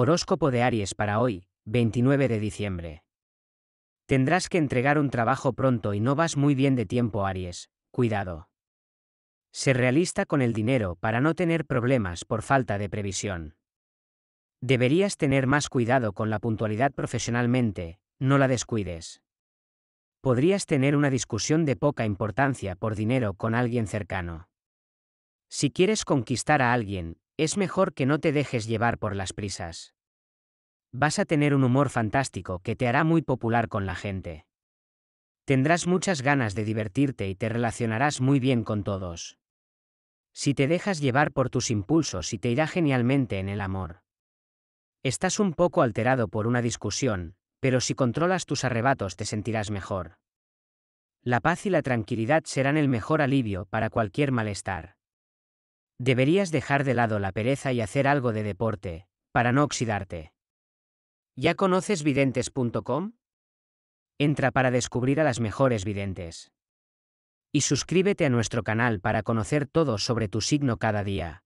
Horóscopo de Aries para hoy, 29 de diciembre. Tendrás que entregar un trabajo pronto y no vas muy bien de tiempo, Aries. Cuidado. Se realista con el dinero para no tener problemas por falta de previsión. Deberías tener más cuidado con la puntualidad profesionalmente, no la descuides. Podrías tener una discusión de poca importancia por dinero con alguien cercano. Si quieres conquistar a alguien, es mejor que no te dejes llevar por las prisas. Vas a tener un humor fantástico que te hará muy popular con la gente. Tendrás muchas ganas de divertirte y te relacionarás muy bien con todos. Si te dejas llevar por tus impulsos y te irá genialmente en el amor. Estás un poco alterado por una discusión, pero si controlas tus arrebatos te sentirás mejor. La paz y la tranquilidad serán el mejor alivio para cualquier malestar. Deberías dejar de lado la pereza y hacer algo de deporte, para no oxidarte. ¿Ya conoces videntes.com? Entra para descubrir a las mejores videntes. Y suscríbete a nuestro canal para conocer todo sobre tu signo cada día.